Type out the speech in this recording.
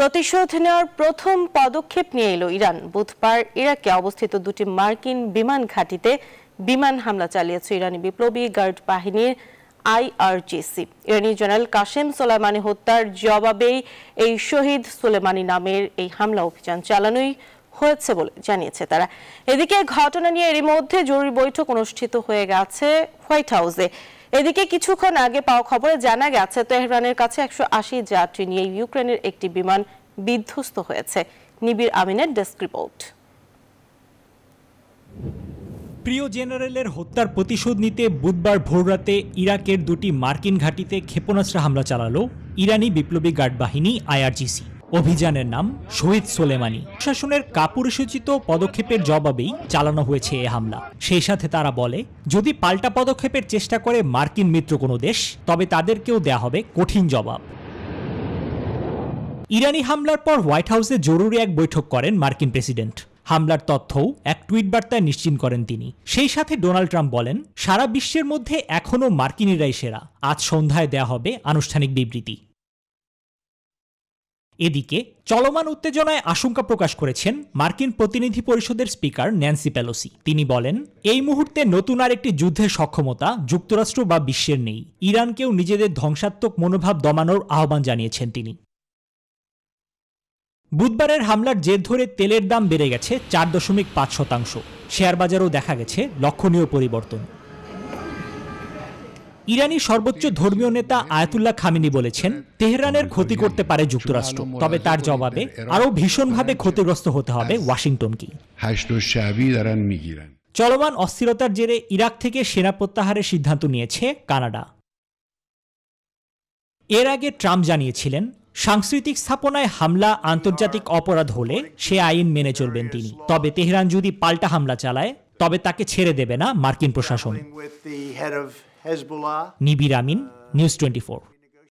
প্রতিশোধ নেওয়ার প্রথম পদক্ষেপ নিয়ে এলো ইরান বুধবার ইরাকে অবস্থিত দুটি মার্কিন বিমান ঘাঁটিতে বিমান হামলা চালিয়েছে ইরানি বিপ্লবী গার্ড বাহিনীর আইআরজিসি ইরানি জেনারেল কাশেম সোলেমানি হত্যার জবাবেই এই শহীদ সোলেমানি নামের এই হামলা অভিযান চালানোই হয়েছে বলে জানিয়েছে তারা এদিকে ঘটনা নিয়ে এরই মধ্যে জরুরি বৈঠক অনুষ্ঠিত হয়ে গেছে হোয়াইট হাউসে এদিকে কিছুক্ষণ আগে পাওয়া খবরে জানা গেছে তেহরানের কাছে একশো আশি যাত্রী নিয়ে ইউক্রেনের একটি বিমান বিধ্বস্ত হয়েছে নিবিড় আমিনের ডেস্ক রিপোর্ট প্রিয় জেনারেলের হত্যার প্রতিশোধ নিতে বুধবার ভোররাতে ইরাকের দুটি মার্কিন ঘাঁটিতে ক্ষেপণাস্ত্র হামলা চালালো ইরানি বিপ্লবী গার্ড বাহিনী আইআরজিসি অভিযানের নাম শহীদ সোলেমানি প্রশাসনের কাপুরসূচিত পদক্ষেপের জবাবেই চালানো হয়েছে এ হামলা সেই সাথে তারা বলে যদি পাল্টা পদক্ষেপের চেষ্টা করে মার্কিন মিত্র কোনো দেশ তবে তাদেরকেও দেয়া হবে কঠিন জবাব ইরানি হামলার পর হোয়াইট হাউসে জরুরি এক বৈঠক করেন মার্কিন প্রেসিডেন্ট হামলার তথ্যও এক টুইট বার্তায় নিশ্চিত করেন তিনি সেই সাথে ডোনাল্ড ট্রাম্প বলেন সারা বিশ্বের মধ্যে এখনও মার্কিনিরাই সেরা আজ সন্ধ্যায় দেয়া হবে আনুষ্ঠানিক বিবৃতি এদিকে চলমান উত্তেজনায় আশঙ্কা প্রকাশ করেছেন মার্কিন প্রতিনিধি পরিষদের স্পিকার ন্যান্সি পেলোসি তিনি বলেন এই মুহূর্তে নতুন আর একটি যুদ্ধের সক্ষমতা যুক্তরাষ্ট্র বা বিশ্বের নেই ইরানকেও নিজেদের ধ্বংসাত্মক মনোভাব দমানোর আহ্বান জানিয়েছেন তিনি বুধবারের হামলার জের ধরে তেলের দাম বেড়ে গেছে চার দশমিক পাঁচ শতাংশ বাজারও দেখা গেছে লক্ষণীয় পরিবর্তন ইরানি সর্বোচ্চ ধর্মীয় নেতা আয়াতুল্লাহ খামিনি বলেছেন তেহরানের ক্ষতি করতে পারে যুক্তরাষ্ট্র তবে তার জবাবে আরও ভীষণভাবে ক্ষতিগ্রস্ত হতে হবে ওয়াশিংটনকে চলমান অস্থিরতার জেরে ইরাক থেকে সেনা প্রত্যাহারের সিদ্ধান্ত নিয়েছে কানাডা এর আগে ট্রাম্প জানিয়েছিলেন সাংস্কৃতিক স্থাপনায় হামলা আন্তর্জাতিক অপরাধ হলে সে আইন মেনে চলবেন তিনি তবে তেহরান যদি পাল্টা হামলা চালায় তবে তাকে ছেড়ে দেবে না মার্কিন প্রশাসন নিবিৰামিন নিউজ টুৱেণ্টি ফ'ৰ